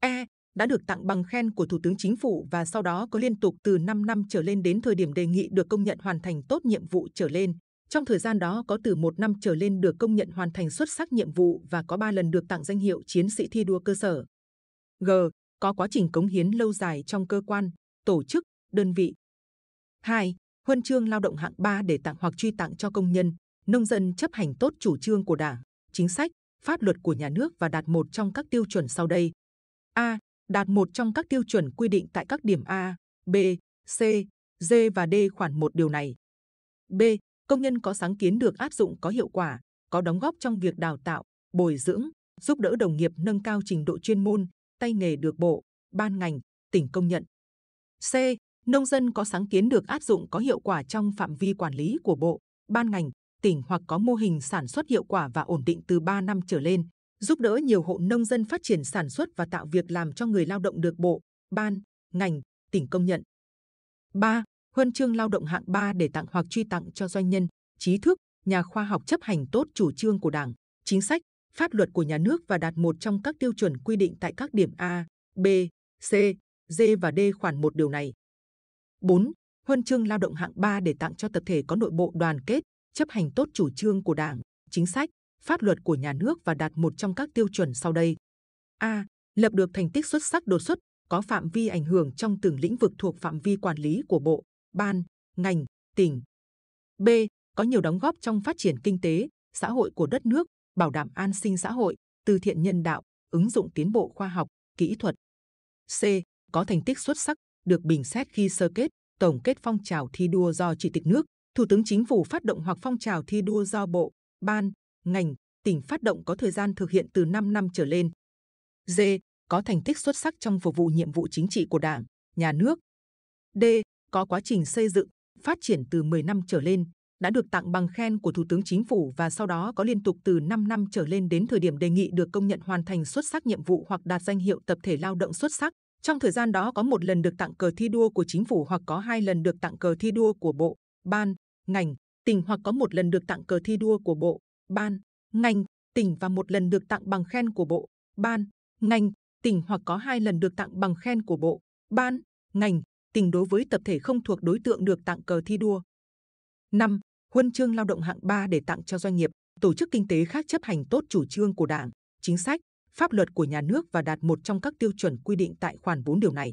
E. Đã được tặng bằng khen của Thủ tướng Chính phủ và sau đó có liên tục từ 5 năm trở lên đến thời điểm đề nghị được công nhận hoàn thành tốt nhiệm vụ trở lên. Trong thời gian đó có từ một năm trở lên được công nhận hoàn thành xuất sắc nhiệm vụ và có 3 lần được tặng danh hiệu chiến sĩ thi đua cơ sở. G. Có quá trình cống hiến lâu dài trong cơ quan, tổ chức, đơn vị. 2. Huân chương lao động hạng 3 để tặng hoặc truy tặng cho công nhân, nông dân chấp hành tốt chủ trương của Đảng, chính sách, pháp luật của nhà nước và đạt một trong các tiêu chuẩn sau đây. A. Đạt một trong các tiêu chuẩn quy định tại các điểm A, B, C, D và D khoản một điều này. B. Công nhân có sáng kiến được áp dụng có hiệu quả, có đóng góp trong việc đào tạo, bồi dưỡng, giúp đỡ đồng nghiệp nâng cao trình độ chuyên môn, tay nghề được bộ, ban ngành, tỉnh công nhận. C. Nông dân có sáng kiến được áp dụng có hiệu quả trong phạm vi quản lý của bộ, ban ngành, tỉnh hoặc có mô hình sản xuất hiệu quả và ổn định từ 3 năm trở lên, giúp đỡ nhiều hộ nông dân phát triển sản xuất và tạo việc làm cho người lao động được bộ, ban, ngành, tỉnh công nhận. 3. Huân chương lao động hạng 3 để tặng hoặc truy tặng cho doanh nhân, trí thức, nhà khoa học chấp hành tốt chủ trương của Đảng, chính sách, pháp luật của nhà nước và đạt một trong các tiêu chuẩn quy định tại các điểm A, B, C, D và D khoản một điều này. 4. Huân chương lao động hạng 3 để tặng cho tập thể có nội bộ đoàn kết, chấp hành tốt chủ trương của Đảng, chính sách, pháp luật của nhà nước và đạt một trong các tiêu chuẩn sau đây. A. Lập được thành tích xuất sắc đột xuất, có phạm vi ảnh hưởng trong từng lĩnh vực thuộc phạm vi quản lý của bộ, ban, ngành, tỉnh. B. Có nhiều đóng góp trong phát triển kinh tế, xã hội của đất nước, bảo đảm an sinh xã hội, từ thiện nhân đạo, ứng dụng tiến bộ khoa học, kỹ thuật. C. Có thành tích xuất sắc, được bình xét khi sơ kết, tổng kết phong trào thi đua do Chủ tịch nước, Thủ tướng Chính phủ phát động hoặc phong trào thi đua do bộ, ban, ngành, tỉnh phát động có thời gian thực hiện từ 5 năm trở lên. D. Có thành tích xuất sắc trong phục vụ nhiệm vụ chính trị của Đảng, Nhà nước. D. Có quá trình xây dựng, phát triển từ 10 năm trở lên, đã được tặng bằng khen của Thủ tướng Chính phủ và sau đó có liên tục từ 5 năm trở lên đến thời điểm đề nghị được công nhận hoàn thành xuất sắc nhiệm vụ hoặc đạt danh hiệu tập thể lao động xuất sắc. Trong thời gian đó có một lần được tặng cờ thi đua của chính phủ hoặc có hai lần được tặng cờ thi đua của bộ, ban, ngành, tỉnh hoặc có một lần được tặng cờ thi đua của bộ, ban, ngành, tỉnh và một lần được tặng bằng khen của bộ, ban, ngành, tỉnh hoặc có hai lần được tặng bằng khen của bộ, ban, ngành, tỉnh đối với tập thể không thuộc đối tượng được tặng cờ thi đua. 5. Huân chương lao động hạng 3 để tặng cho doanh nghiệp, tổ chức kinh tế khác chấp hành tốt chủ trương của Đảng, chính sách, pháp luật của nhà nước và đạt một trong các tiêu chuẩn quy định tại khoản 4 điều này.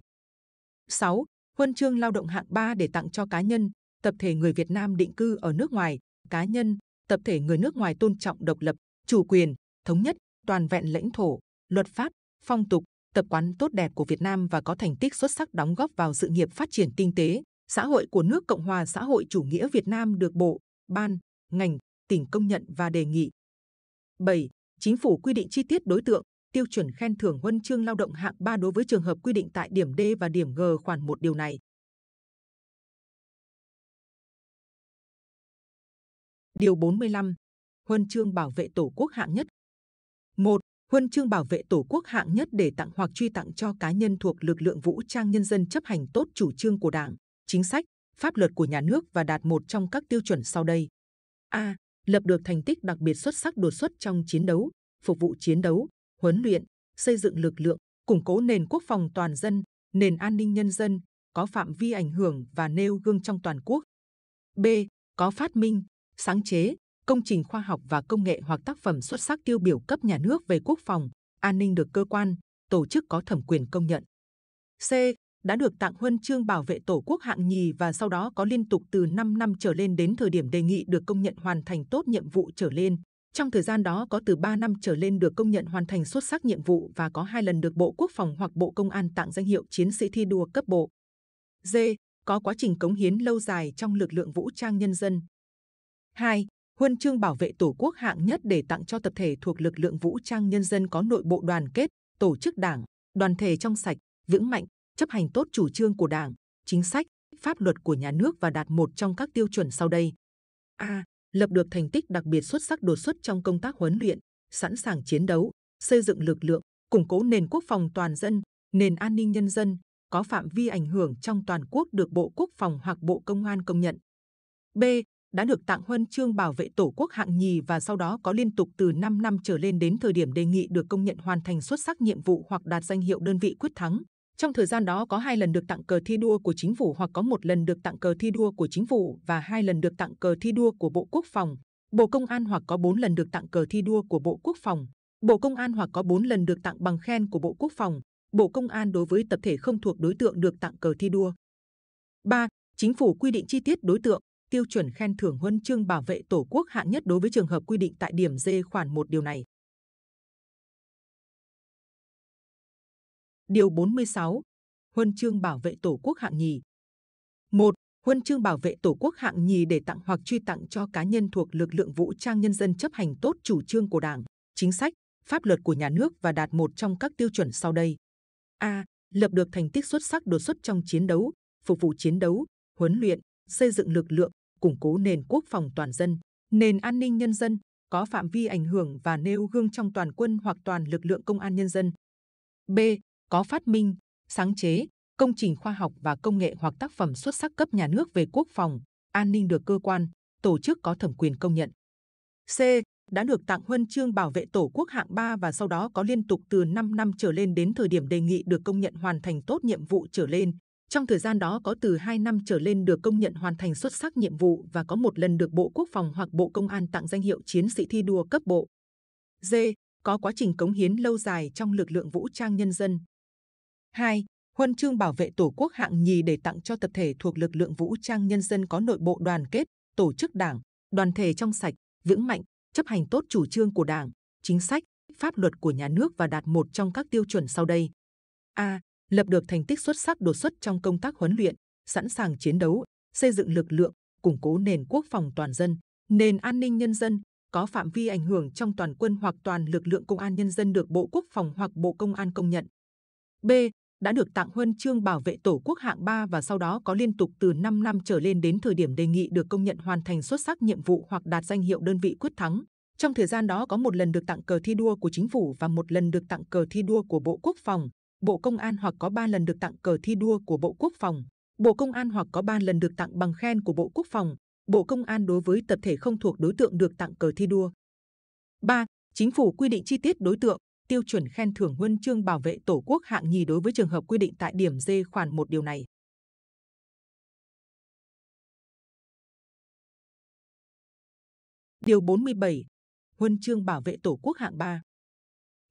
6. Huân chương lao động hạng 3 để tặng cho cá nhân, tập thể người Việt Nam định cư ở nước ngoài, cá nhân, tập thể người nước ngoài tôn trọng độc lập, chủ quyền, thống nhất, toàn vẹn lãnh thổ, luật pháp, phong tục, tập quán tốt đẹp của Việt Nam và có thành tích xuất sắc đóng góp vào sự nghiệp phát triển kinh tế, xã hội của nước Cộng hòa xã hội chủ nghĩa Việt Nam được Bộ, Ban, ngành, tỉnh công nhận và đề nghị. 7. Chính phủ quy định chi tiết đối tượng, tiêu chuẩn khen thưởng huân chương lao động hạng 3 đối với trường hợp quy định tại điểm D và điểm G khoản 1 điều này. Điều 45. Huân chương bảo vệ Tổ quốc hạng nhất. 1. Huân chương bảo vệ Tổ quốc hạng nhất để tặng hoặc truy tặng cho cá nhân thuộc lực lượng vũ trang nhân dân chấp hành tốt chủ trương của Đảng, chính sách, pháp luật của nhà nước và đạt một trong các tiêu chuẩn sau đây. A. Lập được thành tích đặc biệt xuất sắc đột xuất trong chiến đấu, phục vụ chiến đấu, huấn luyện, xây dựng lực lượng, củng cố nền quốc phòng toàn dân, nền an ninh nhân dân, có phạm vi ảnh hưởng và nêu gương trong toàn quốc. B. Có phát minh, sáng chế, công trình khoa học và công nghệ hoặc tác phẩm xuất sắc tiêu biểu cấp nhà nước về quốc phòng, an ninh được cơ quan, tổ chức có thẩm quyền công nhận. C. Đã được tặng huân chương bảo vệ Tổ quốc hạng nhì và sau đó có liên tục từ 5 năm trở lên đến thời điểm đề nghị được công nhận hoàn thành tốt nhiệm vụ trở lên. Trong thời gian đó có từ 3 năm trở lên được công nhận hoàn thành xuất sắc nhiệm vụ và có hai lần được Bộ Quốc phòng hoặc Bộ Công an tặng danh hiệu chiến sĩ thi đua cấp bộ. D. Có quá trình cống hiến lâu dài trong lực lượng vũ trang nhân dân, 2. Huân chương bảo vệ Tổ quốc hạng nhất để tặng cho tập thể thuộc lực lượng vũ trang nhân dân có nội bộ đoàn kết, tổ chức đảng, đoàn thể trong sạch, vững mạnh, chấp hành tốt chủ trương của đảng, chính sách, pháp luật của nhà nước và đạt một trong các tiêu chuẩn sau đây. A. Lập được thành tích đặc biệt xuất sắc đột xuất trong công tác huấn luyện, sẵn sàng chiến đấu, xây dựng lực lượng, củng cố nền quốc phòng toàn dân, nền an ninh nhân dân, có phạm vi ảnh hưởng trong toàn quốc được Bộ Quốc phòng hoặc Bộ Công an công nhận. B đã được tặng huân chương bảo vệ Tổ quốc hạng nhì và sau đó có liên tục từ 5 năm trở lên đến thời điểm đề nghị được công nhận hoàn thành xuất sắc nhiệm vụ hoặc đạt danh hiệu đơn vị quyết thắng. Trong thời gian đó có hai lần được tặng cờ thi đua của chính phủ hoặc có một lần được tặng cờ thi đua của chính phủ và hai lần được tặng cờ thi đua của Bộ Quốc phòng, Bộ Công an hoặc có bốn lần được tặng cờ thi đua của Bộ Quốc phòng, Bộ Công an hoặc có bốn lần được tặng bằng khen của Bộ Quốc phòng, Bộ Công an đối với tập thể không thuộc đối tượng được tặng cờ thi đua. 3. Chính phủ quy định chi tiết đối tượng, tiêu chuẩn khen thưởng huân chương bảo vệ Tổ quốc hạng nhất đối với trường hợp quy định tại điểm D khoản 1 điều này. Điều 46. Huân chương bảo vệ Tổ quốc hạng nhì. 1. Huân chương bảo vệ Tổ quốc hạng nhì để tặng hoặc truy tặng cho cá nhân thuộc lực lượng vũ trang nhân dân chấp hành tốt chủ trương của Đảng, chính sách, pháp luật của nhà nước và đạt một trong các tiêu chuẩn sau đây. A. Lập được thành tích xuất sắc đột xuất trong chiến đấu, phục vụ chiến đấu, huấn luyện, xây dựng lực lượng, củng cố nền quốc phòng toàn dân, nền an ninh nhân dân, có phạm vi ảnh hưởng và nêu gương trong toàn quân hoặc toàn lực lượng công an nhân dân. B. Có phát minh, sáng chế, công trình khoa học và công nghệ hoặc tác phẩm xuất sắc cấp nhà nước về quốc phòng, an ninh được cơ quan, tổ chức có thẩm quyền công nhận. C. Đã được tặng huân chương bảo vệ Tổ quốc hạng 3 và sau đó có liên tục từ 5 năm trở lên đến thời điểm đề nghị được công nhận hoàn thành tốt nhiệm vụ trở lên, trong thời gian đó có từ 2 năm trở lên được công nhận hoàn thành xuất sắc nhiệm vụ và có một lần được Bộ Quốc phòng hoặc Bộ Công an tặng danh hiệu chiến sĩ thi đua cấp bộ. D. Có quá trình cống hiến lâu dài trong lực lượng vũ trang nhân dân. 2. Huân chương bảo vệ Tổ quốc hạng nhì để tặng cho tập thể thuộc lực lượng vũ trang nhân dân có nội bộ đoàn kết, tổ chức đảng, đoàn thể trong sạch, vững mạnh, chấp hành tốt chủ trương của đảng, chính sách, pháp luật của nhà nước và đạt một trong các tiêu chuẩn sau đây. A lập được thành tích xuất sắc đột xuất trong công tác huấn luyện, sẵn sàng chiến đấu, xây dựng lực lượng, củng cố nền quốc phòng toàn dân, nền an ninh nhân dân, có phạm vi ảnh hưởng trong toàn quân hoặc toàn lực lượng công an nhân dân được Bộ Quốc phòng hoặc Bộ Công an công nhận. B. Đã được tặng huân chương bảo vệ Tổ quốc hạng 3 và sau đó có liên tục từ 5 năm trở lên đến thời điểm đề nghị được công nhận hoàn thành xuất sắc nhiệm vụ hoặc đạt danh hiệu đơn vị quyết thắng. Trong thời gian đó có một lần được tặng cờ thi đua của chính phủ và một lần được tặng cờ thi đua của Bộ Quốc phòng. Bộ Công an hoặc có 3 lần được tặng cờ thi đua của Bộ Quốc phòng, Bộ Công an hoặc có 3 lần được tặng bằng khen của Bộ Quốc phòng, Bộ Công an đối với tập thể không thuộc đối tượng được tặng cờ thi đua. 3. Chính phủ quy định chi tiết đối tượng, tiêu chuẩn khen thưởng huân chương bảo vệ Tổ quốc hạng nhì đối với trường hợp quy định tại điểm D khoản 1 điều này. Điều 47. Huân chương bảo vệ Tổ quốc hạng 3.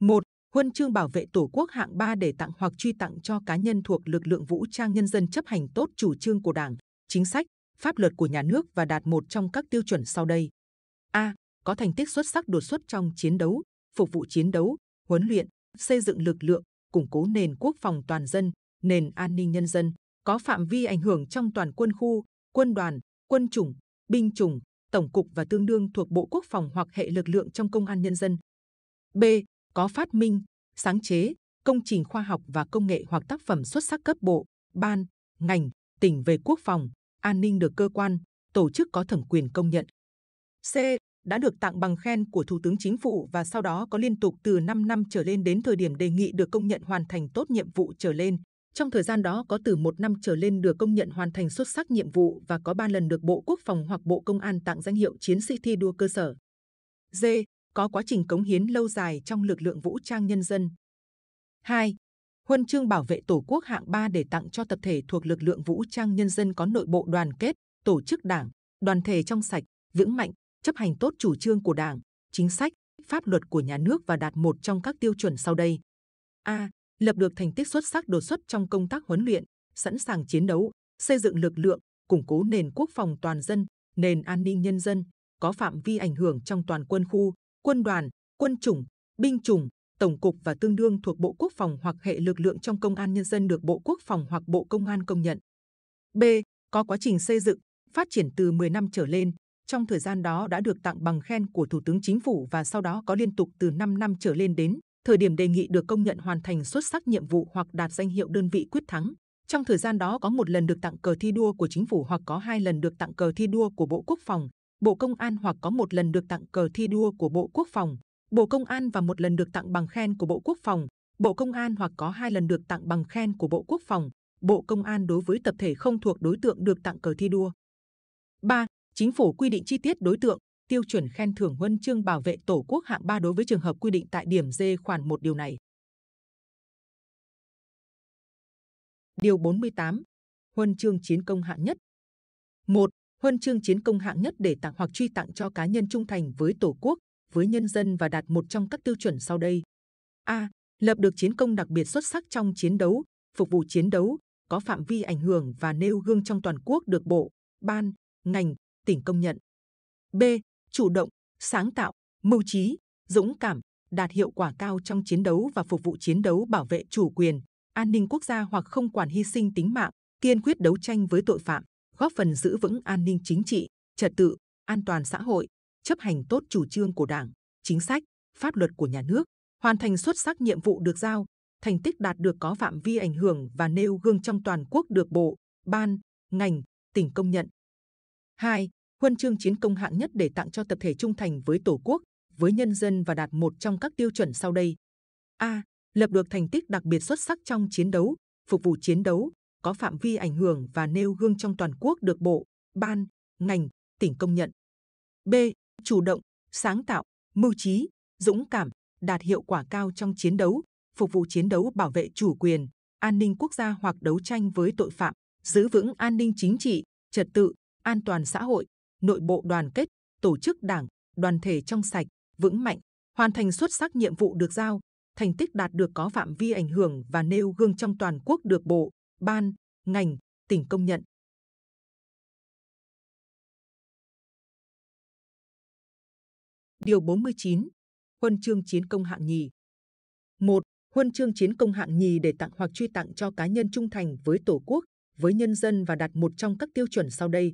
1 huân chương bảo vệ Tổ quốc hạng 3 để tặng hoặc truy tặng cho cá nhân thuộc lực lượng vũ trang nhân dân chấp hành tốt chủ trương của Đảng, chính sách, pháp luật của nhà nước và đạt một trong các tiêu chuẩn sau đây. A. Có thành tích xuất sắc đột xuất trong chiến đấu, phục vụ chiến đấu, huấn luyện, xây dựng lực lượng, củng cố nền quốc phòng toàn dân, nền an ninh nhân dân, có phạm vi ảnh hưởng trong toàn quân khu, quân đoàn, quân chủng, binh chủng, tổng cục và tương đương thuộc Bộ Quốc phòng hoặc hệ lực lượng trong công an nhân dân. B có phát minh, sáng chế, công trình khoa học và công nghệ hoặc tác phẩm xuất sắc cấp bộ, ban, ngành, tỉnh về quốc phòng, an ninh được cơ quan, tổ chức có thẩm quyền công nhận. C. Đã được tặng bằng khen của Thủ tướng Chính phủ và sau đó có liên tục từ 5 năm trở lên đến thời điểm đề nghị được công nhận hoàn thành tốt nhiệm vụ trở lên. Trong thời gian đó có từ 1 năm trở lên được công nhận hoàn thành xuất sắc nhiệm vụ và có 3 lần được Bộ Quốc phòng hoặc Bộ Công an tặng danh hiệu chiến sĩ thi đua cơ sở. D có quá trình cống hiến lâu dài trong lực lượng vũ trang nhân dân. 2. Huân chương bảo vệ Tổ quốc hạng 3 để tặng cho tập thể thuộc lực lượng vũ trang nhân dân có nội bộ đoàn kết, tổ chức đảng, đoàn thể trong sạch, vững mạnh, chấp hành tốt chủ trương của đảng, chính sách, pháp luật của nhà nước và đạt một trong các tiêu chuẩn sau đây. A. Lập được thành tích xuất sắc đột xuất trong công tác huấn luyện, sẵn sàng chiến đấu, xây dựng lực lượng, củng cố nền quốc phòng toàn dân, nền an ninh nhân dân, có phạm vi ảnh hưởng trong toàn quân khu, quân đoàn, quân chủng, binh chủng, tổng cục và tương đương thuộc Bộ Quốc phòng hoặc hệ lực lượng trong công an nhân dân được Bộ Quốc phòng hoặc Bộ Công an công nhận. B. Có quá trình xây dựng, phát triển từ 10 năm trở lên, trong thời gian đó đã được tặng bằng khen của Thủ tướng Chính phủ và sau đó có liên tục từ 5 năm trở lên đến thời điểm đề nghị được công nhận hoàn thành xuất sắc nhiệm vụ hoặc đạt danh hiệu đơn vị quyết thắng. Trong thời gian đó có một lần được tặng cờ thi đua của chính phủ hoặc có hai lần được tặng cờ thi đua của Bộ Quốc phòng, Bộ Công an hoặc có một lần được tặng cờ thi đua của Bộ Quốc phòng, Bộ Công an và một lần được tặng bằng khen của Bộ Quốc phòng, Bộ Công an hoặc có hai lần được tặng bằng khen của Bộ Quốc phòng, Bộ Công an đối với tập thể không thuộc đối tượng được tặng cờ thi đua. 3. Chính phủ quy định chi tiết đối tượng, tiêu chuẩn khen thưởng huân chương bảo vệ Tổ quốc hạng 3 đối với trường hợp quy định tại điểm D khoản 1 điều này. Điều 48. Huân chương chiến công hạng nhất. 1 huân chương chiến công hạng nhất để tặng hoặc truy tặng cho cá nhân trung thành với tổ quốc, với nhân dân và đạt một trong các tiêu chuẩn sau đây. A. Lập được chiến công đặc biệt xuất sắc trong chiến đấu, phục vụ chiến đấu, có phạm vi ảnh hưởng và nêu gương trong toàn quốc được bộ, ban, ngành, tỉnh công nhận. B. Chủ động, sáng tạo, mưu trí, dũng cảm, đạt hiệu quả cao trong chiến đấu và phục vụ chiến đấu bảo vệ chủ quyền, an ninh quốc gia hoặc không quản hy sinh tính mạng, kiên quyết đấu tranh với tội phạm góp phần giữ vững an ninh chính trị, trật tự, an toàn xã hội, chấp hành tốt chủ trương của Đảng, chính sách, pháp luật của nhà nước, hoàn thành xuất sắc nhiệm vụ được giao, thành tích đạt được có phạm vi ảnh hưởng và nêu gương trong toàn quốc được bộ, ban, ngành, tỉnh công nhận. 2. Huân chương chiến công hạng nhất để tặng cho tập thể trung thành với Tổ quốc, với nhân dân và đạt một trong các tiêu chuẩn sau đây. A. Lập được thành tích đặc biệt xuất sắc trong chiến đấu, phục vụ chiến đấu, có phạm vi ảnh hưởng và nêu gương trong toàn quốc được bộ, ban, ngành, tỉnh công nhận. B. Chủ động, sáng tạo, mưu trí, dũng cảm, đạt hiệu quả cao trong chiến đấu, phục vụ chiến đấu bảo vệ chủ quyền, an ninh quốc gia hoặc đấu tranh với tội phạm, giữ vững an ninh chính trị, trật tự, an toàn xã hội, nội bộ đoàn kết, tổ chức đảng, đoàn thể trong sạch, vững mạnh, hoàn thành xuất sắc nhiệm vụ được giao, thành tích đạt được có phạm vi ảnh hưởng và nêu gương trong toàn quốc được bộ, ban, ngành, tỉnh công nhận. Điều 49. Huân chương chiến công hạng nhì. 1. Huân chương chiến công hạng nhì để tặng hoặc truy tặng cho cá nhân trung thành với Tổ quốc, với nhân dân và đạt một trong các tiêu chuẩn sau đây.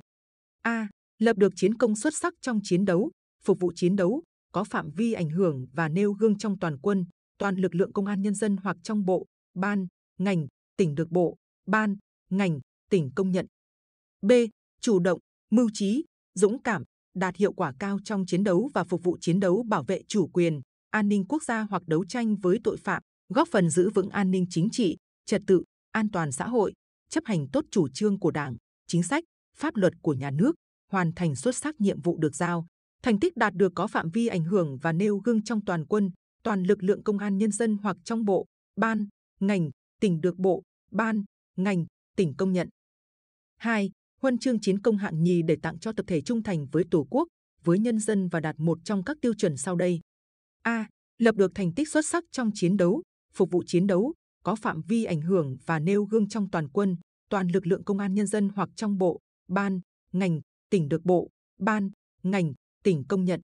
A. Lập được chiến công xuất sắc trong chiến đấu, phục vụ chiến đấu, có phạm vi ảnh hưởng và nêu gương trong toàn quân, toàn lực lượng công an nhân dân hoặc trong bộ, ban, ngành, tỉnh được bộ, ban, ngành, tỉnh công nhận. B. Chủ động, mưu trí, dũng cảm, đạt hiệu quả cao trong chiến đấu và phục vụ chiến đấu bảo vệ chủ quyền, an ninh quốc gia hoặc đấu tranh với tội phạm, góp phần giữ vững an ninh chính trị, trật tự, an toàn xã hội, chấp hành tốt chủ trương của Đảng, chính sách, pháp luật của nhà nước, hoàn thành xuất sắc nhiệm vụ được giao. Thành tích đạt được có phạm vi ảnh hưởng và nêu gương trong toàn quân, toàn lực lượng công an nhân dân hoặc trong bộ, ban, ngành, tỉnh được bộ, ban, ngành, tỉnh công nhận. 2. Huân chương chiến công hạng nhì để tặng cho tập thể trung thành với Tổ quốc, với nhân dân và đạt một trong các tiêu chuẩn sau đây. A. Lập được thành tích xuất sắc trong chiến đấu, phục vụ chiến đấu, có phạm vi ảnh hưởng và nêu gương trong toàn quân, toàn lực lượng công an nhân dân hoặc trong bộ, ban, ngành, tỉnh được bộ, ban, ngành, tỉnh công nhận.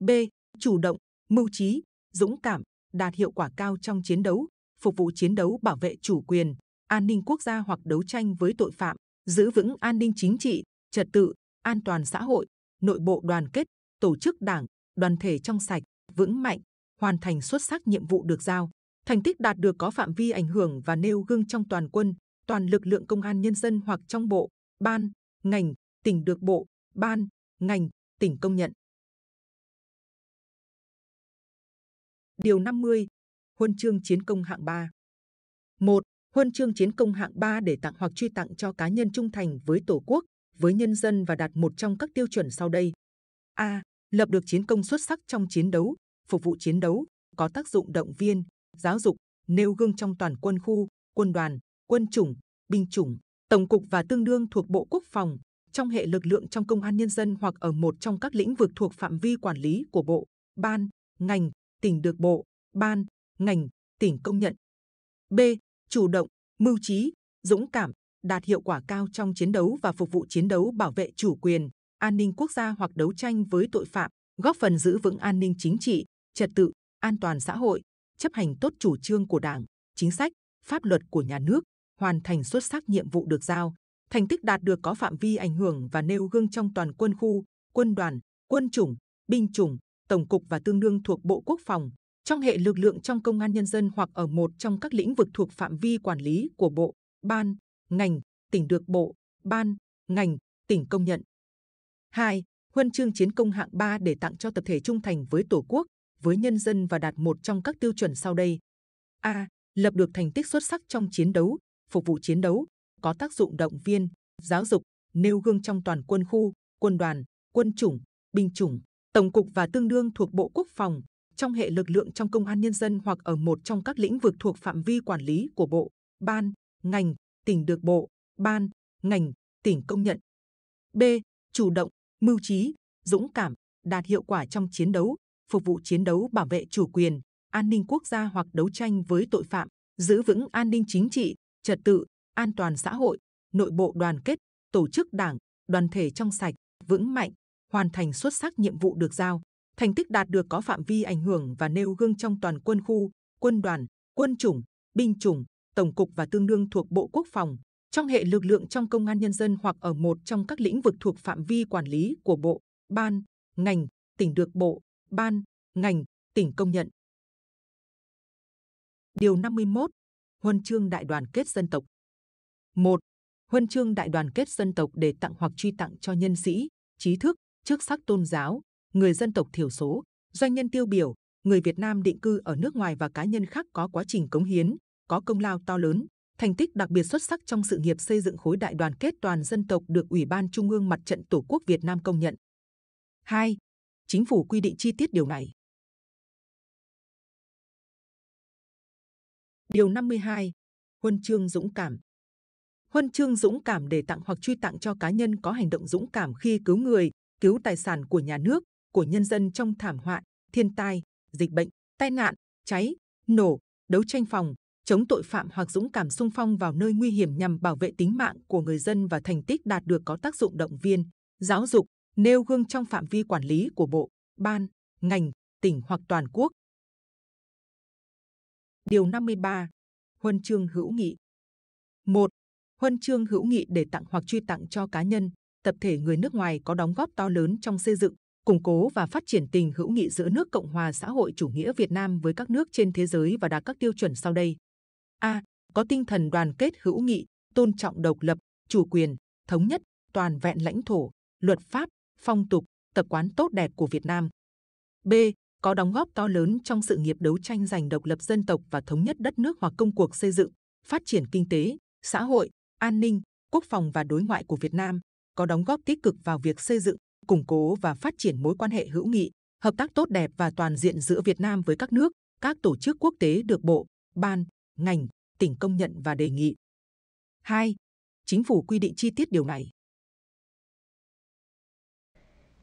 B. Chủ động, mưu trí, dũng cảm, đạt hiệu quả cao trong chiến đấu, phục vụ chiến đấu bảo vệ chủ quyền, an ninh quốc gia hoặc đấu tranh với tội phạm, giữ vững an ninh chính trị, trật tự, an toàn xã hội, nội bộ đoàn kết, tổ chức đảng, đoàn thể trong sạch, vững mạnh, hoàn thành xuất sắc nhiệm vụ được giao. Thành tích đạt được có phạm vi ảnh hưởng và nêu gương trong toàn quân, toàn lực lượng công an nhân dân hoặc trong bộ, ban, ngành, tỉnh được bộ, ban, ngành, tỉnh công nhận. Điều 50. Huân chương chiến công hạng 3 1 huân chương chiến công hạng 3 để tặng hoặc truy tặng cho cá nhân trung thành với Tổ quốc, với nhân dân và đạt một trong các tiêu chuẩn sau đây. A. Lập được chiến công xuất sắc trong chiến đấu, phục vụ chiến đấu, có tác dụng động viên, giáo dục, nêu gương trong toàn quân khu, quân đoàn, quân chủng, binh chủng, tổng cục và tương đương thuộc Bộ Quốc phòng, trong hệ lực lượng trong công an nhân dân hoặc ở một trong các lĩnh vực thuộc phạm vi quản lý của bộ, ban, ngành, tỉnh được bộ, ban, ngành, tỉnh công nhận. B chủ động, mưu trí, dũng cảm, đạt hiệu quả cao trong chiến đấu và phục vụ chiến đấu bảo vệ chủ quyền, an ninh quốc gia hoặc đấu tranh với tội phạm, góp phần giữ vững an ninh chính trị, trật tự, an toàn xã hội, chấp hành tốt chủ trương của Đảng, chính sách, pháp luật của nhà nước, hoàn thành xuất sắc nhiệm vụ được giao, thành tích đạt được có phạm vi ảnh hưởng và nêu gương trong toàn quân khu, quân đoàn, quân chủng, binh chủng, tổng cục và tương đương thuộc Bộ Quốc phòng, trong hệ lực lượng trong công an nhân dân hoặc ở một trong các lĩnh vực thuộc phạm vi quản lý của bộ, ban, ngành, tỉnh được bộ, ban, ngành, tỉnh công nhận. 2. Huân chương chiến công hạng 3 để tặng cho tập thể trung thành với Tổ quốc, với nhân dân và đạt một trong các tiêu chuẩn sau đây. A. Lập được thành tích xuất sắc trong chiến đấu, phục vụ chiến đấu, có tác dụng động viên, giáo dục, nêu gương trong toàn quân khu, quân đoàn, quân chủng, binh chủng, tổng cục và tương đương thuộc Bộ Quốc phòng, trong hệ lực lượng trong công an nhân dân hoặc ở một trong các lĩnh vực thuộc phạm vi quản lý của bộ, ban, ngành, tỉnh được bộ, ban, ngành, tỉnh công nhận. B. Chủ động, mưu trí, dũng cảm, đạt hiệu quả trong chiến đấu, phục vụ chiến đấu bảo vệ chủ quyền, an ninh quốc gia hoặc đấu tranh với tội phạm, giữ vững an ninh chính trị, trật tự, an toàn xã hội, nội bộ đoàn kết, tổ chức đảng, đoàn thể trong sạch, vững mạnh, hoàn thành xuất sắc nhiệm vụ được giao. Thành tích đạt được có phạm vi ảnh hưởng và nêu gương trong toàn quân khu, quân đoàn, quân chủng, binh chủng, tổng cục và tương đương thuộc Bộ Quốc phòng, trong hệ lực lượng trong công an nhân dân hoặc ở một trong các lĩnh vực thuộc phạm vi quản lý của bộ, ban, ngành, tỉnh được bộ, ban, ngành, tỉnh công nhận. Điều 51. Huân chương đại đoàn kết dân tộc. 1. Huân chương đại đoàn kết dân tộc để tặng hoặc truy tặng cho nhân sĩ, trí thức, chức sắc tôn giáo, người dân tộc thiểu số, doanh nhân tiêu biểu, người Việt Nam định cư ở nước ngoài và cá nhân khác có quá trình cống hiến, có công lao to lớn, thành tích đặc biệt xuất sắc trong sự nghiệp xây dựng khối đại đoàn kết toàn dân tộc được Ủy ban Trung ương Mặt trận Tổ quốc Việt Nam công nhận. 2. Chính phủ quy định chi tiết điều này. Điều 52. Huân chương dũng cảm. Huân chương dũng cảm để tặng hoặc truy tặng cho cá nhân có hành động dũng cảm khi cứu người, cứu tài sản của nhà nước, của nhân dân trong thảm họa, thiên tai, dịch bệnh, tai nạn, cháy, nổ, đấu tranh phòng, chống tội phạm hoặc dũng cảm sung phong vào nơi nguy hiểm nhằm bảo vệ tính mạng của người dân và thành tích đạt được có tác dụng động viên, giáo dục, nêu gương trong phạm vi quản lý của bộ, ban, ngành, tỉnh hoặc toàn quốc. Điều 53. Huân chương hữu nghị 1. Huân chương hữu nghị để tặng hoặc truy tặng cho cá nhân, tập thể người nước ngoài có đóng góp to lớn trong xây dựng, củng cố và phát triển tình hữu nghị giữa nước Cộng hòa xã hội chủ nghĩa Việt Nam với các nước trên thế giới và đạt các tiêu chuẩn sau đây. A. Có tinh thần đoàn kết hữu nghị, tôn trọng độc lập, chủ quyền, thống nhất, toàn vẹn lãnh thổ, luật pháp, phong tục, tập quán tốt đẹp của Việt Nam. B. Có đóng góp to lớn trong sự nghiệp đấu tranh giành độc lập dân tộc và thống nhất đất nước hoặc công cuộc xây dựng, phát triển kinh tế, xã hội, an ninh, quốc phòng và đối ngoại của Việt Nam, có đóng góp tích cực vào việc xây dựng, củng cố và phát triển mối quan hệ hữu nghị, hợp tác tốt đẹp và toàn diện giữa Việt Nam với các nước, các tổ chức quốc tế được bộ, ban, ngành, tỉnh công nhận và đề nghị. 2. Chính phủ quy định chi tiết điều này.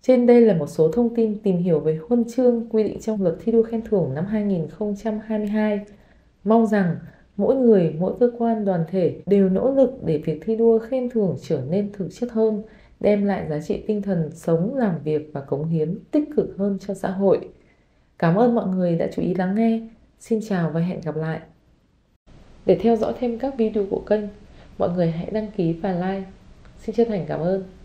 Trên đây là một số thông tin tìm hiểu về huân chương quy định trong luật thi đua khen thưởng năm 2022. Mong rằng mỗi người, mỗi cơ quan, đoàn thể đều nỗ lực để việc thi đua khen thưởng trở nên thực chất hơn – đem lại giá trị tinh thần sống, làm việc và cống hiến tích cực hơn cho xã hội. Cảm ơn mọi người đã chú ý lắng nghe. Xin chào và hẹn gặp lại. Để theo dõi thêm các video của kênh, mọi người hãy đăng ký và like. Xin chân thành cảm ơn.